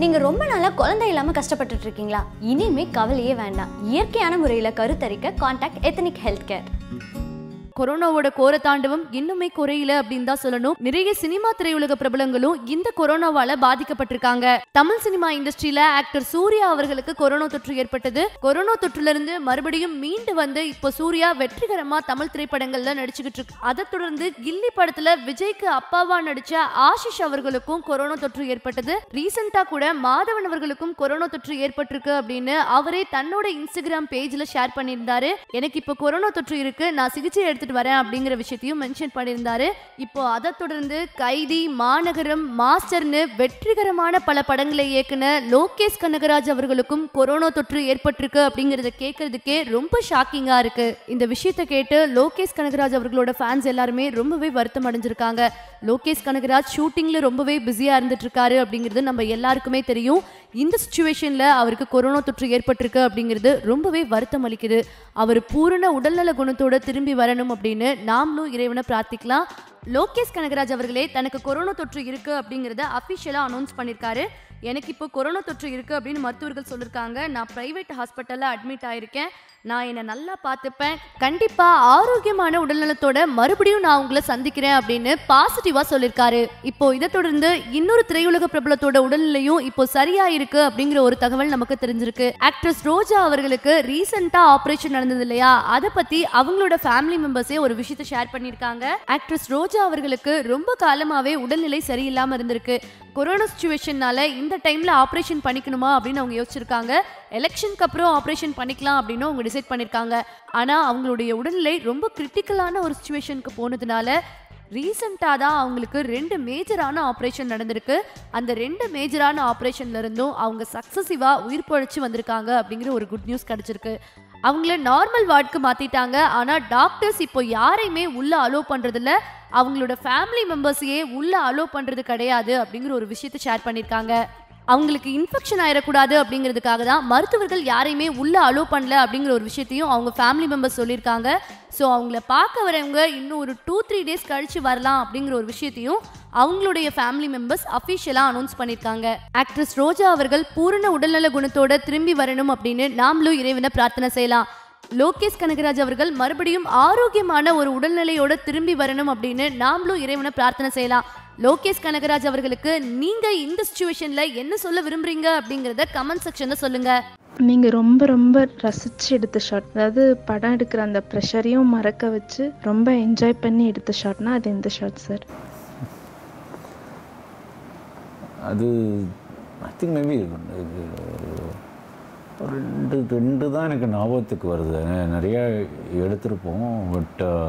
நீங்கள் ரொம்ப நாளாக குழந்தை இல்லாமல் கஷ்டப்பட்டுட்டு இருக்கீங்களா இனிமே கவலையே வேண்டாம் இயற்கையான முறையில் கருத்தரிக்க கான்டாக்ட் எத்தனிக் ஹெல்த் கேர் கொரோனாவோட கோர தாண்டவம் இன்னுமே குறையில அப்படின்னு தான் சொல்லணும் நிறைய சினிமா திரையுலக பிரபலங்களும் இந்த கொரோனாவால பாதிக்கப்பட்டிருக்காங்க தமிழ் சினிமா இண்டஸ்ட்ரியில ஆக்டர் சூர்யா அவர்களுக்கு கொரோனா தொற்று ஏற்பட்டது கொரோனா தொற்றுல இருந்து மறுபடியும் மீண்டு வந்து இப்போ சூர்யா வெற்றிகரமா தமிழ் திரைப்படங்கள்ல நடிச்சுக்கிட்டு இருக்கு அதை தொடர்ந்து கில்லி படத்துல விஜய்க்கு அப்பாவா நடிச்ச ஆஷிஷ் அவர்களுக்கும் கொரோனா தொற்று ஏற்பட்டது ரீசெண்டா கூட மாதவன் அவர்களுக்கும் கொரோனா தொற்று ஏற்பட்டிருக்கு அப்படின்னு அவரே தன்னோட இன்ஸ்டாகிராம் பேஜ்ல ஷேர் பண்ணியிருந்தாரு எனக்கு இப்போ கொரோனா தொற்று இருக்கு நான் சிகிச்சை எடுத்து எடுத்துட்டு வரேன் அப்படிங்கிற விஷயத்தையும் மென்ஷன் பண்ணியிருந்தாரு இப்போ அதை தொடர்ந்து கைதி மாநகரம் மாஸ்டர்னு வெற்றிகரமான பல படங்களை இயக்குன லோகேஷ் கனகராஜ் அவர்களுக்கும் கொரோனா தொற்று ஏற்பட்டிருக்கு அப்படிங்கறத கேட்கறதுக்கே ரொம்ப ஷாக்கிங்கா இருக்கு இந்த விஷயத்தை கேட்டு லோகேஷ் கனகராஜ் அவர்களோட ஃபேன்ஸ் எல்லாருமே ரொம்பவே வருத்தம் அடைஞ்சிருக்காங்க லோகேஷ் கனகராஜ் ஷூட்டிங்ல ரொம்பவே பிஸியா இருந்துட்டு இருக்காரு அப்படிங்கிறது நம்ம எல்லாருக்குமே தெரியும் இந்த சுச்சுவேஷனில் அவருக்கு கொரோனா தொற்று ஏற்பட்டிருக்கு அப்படிங்கிறது ரொம்பவே வருத்தம் அளிக்குது அவர் பூரண உடல்நல குணத்தோடு திரும்பி வரணும் அப்படின்னு நாமளும் இறைவனை பிரார்த்திக்கலாம் லோகேஷ் கனகராஜ் அவர்களே தனக்கு கொரோனா தொற்று இருக்கு அப்படிங்கறத அபிஷியலா அனௌன்ஸ் பண்ணியிருக்காரு எனக்கு இப்போ கொரோனா தொற்று இருக்கு அப்படின்னு மருத்துவர்கள் சொல்லிருக்காங்க நான் பிரைவேட் ஹாஸ்பிட்டலில் அட்மிட் ஆயிருக்கேன் நான் என்னை நல்லா பார்த்துப்பேன் கண்டிப்பாக ஆரோக்கியமான உடல்நலத்தோட மறுபடியும் நான் உங்களை சந்திக்கிறேன் அப்படின்னு பாசிட்டிவா சொல்லியிருக்காரு இப்போ இதை தொடர்ந்து இன்னொரு திரையுலக பிரபலத்தோட உடல்நிலையும் இப்போ சரியா இருக்கு அப்படிங்கிற ஒரு தகவல் நமக்கு தெரிஞ்சிருக்கு ஆக்ட்ரஸ் ரோஜா அவர்களுக்கு ரீசெண்டா ஆப்ரேஷன் நடந்தது இல்லையா அதை பற்றி அவங்களோட ஃபேமிலி மெம்பர்ஸே ஒரு விஷயத்த ஷேர் பண்ணியிருக்காங்க ஆக்ட்ரஸ் ரோஜா ராஜா அவர்களுக்கு ரொம்ப காலமாகவே உடல்நிலை சரியில்லாமல் இருந்திருக்கு கொரோனா சுச்சுவேஷன்னால இந்த டைமில் ஆப்ரேஷன் பண்ணிக்கணுமா அப்படின்னு அவங்க யோசிச்சிருக்காங்க எலெக்ஷனுக்கு அப்புறம் ஆப்ரேஷன் பண்ணிக்கலாம் அப்படின்னு அவங்க டிசைட் பண்ணியிருக்காங்க ஆனால் அவங்களுடைய உடல்நிலை ரொம்ப கிரிட்டிக்கலான ஒரு சுச்சுவேஷனுக்கு போனதுனால ரீசெண்டாக தான் அவங்களுக்கு ரெண்டு மேஜரான ஆப்ரேஷன் நடந்திருக்கு அந்த ரெண்டு மேஜரான ஆப்ரேஷன்லேருந்தும் அவங்க சக்ஸஸிவாக உயிர் பழைச்சு வந்திருக்காங்க அப்படிங்கிற ஒரு குட் நியூஸ் கிடச்சிருக்கு அவங்கள நார்மல் வார்டுக்கு மாத்திட்டாங்க ஆனா டாக்டர்ஸ் இப்போ யாரையுமே உள்ள அலோ இல்ல அவங்களோட ஃபேமிலி மெம்பர்ஸையே உள்ள அலோ பண்றது கிடையாது அப்படிங்கிற ஒரு விஷயத்தை ஷேர் பண்ணிருக்காங்க அவங்களுக்கு இன்ஃபெக்ஷன் ஆயிடக்கூடாது அப்படிங்கிறதுக்காக தான் மருத்துவர்கள் யாரையுமே உள்ளே அலோவ் பண்ணல அப்படிங்கிற ஒரு விஷயத்தையும் அவங்க ஃபேமிலி மெம்பர்ஸ் சொல்லியிருக்காங்க ஸோ அவங்கள பார்க்க வரவங்க இன்னும் ஒரு டூ த்ரீ டேஸ் கழித்து வரலாம் அப்படிங்கிற ஒரு விஷயத்தையும் அவங்களுடைய ஃபேமிலி மெம்பர்ஸ் அஃபிஷியலாக அனௌன்ஸ் பண்ணியிருக்காங்க ஆக்ட்ரஸ் ரோஜா அவர்கள் பூரண உடல்நல குணத்தோட திரும்பி வரணும் அப்படின்னு நாமளும் இறைவனை பிரார்த்தனை செய்யலாம் லோகேஷ் கனகராஜ் அவர்கள் மறுபடியும் ஆரோக்கியமான ஒரு உடல்நிலையோட திரும்பி வரணும் அப்படின்னு நாமளும் இறைவனை பிரார்த்தனை செய்யலாம் லோகேஷ் கனகராஜ் அவர்களுக்கு நீங்க இந்த சுச்சுவேஷன்ல என்ன சொல்ல விரும்புறீங்க அப்படிங்கறத கமெண்ட் செக்ஷன்ல சொல்லுங்க நீங்கள் ரொம்ப ரொம்ப ரசித்து எடுத்த ஷாட் அதாவது படம் எடுக்கிற அந்த ப்ரெஷரையும் மறக்க வச்சு ரொம்ப என்ஜாய் பண்ணி எடுத்த ஷாட்னா அது இந்த ஷாட் சார் அது ஐ திங்க் மேபி ரெண்டு ரெண்டு தான் எனக்கு ஞாபகத்துக்கு வருது நிறையா எடுத்திருப்போம் பட்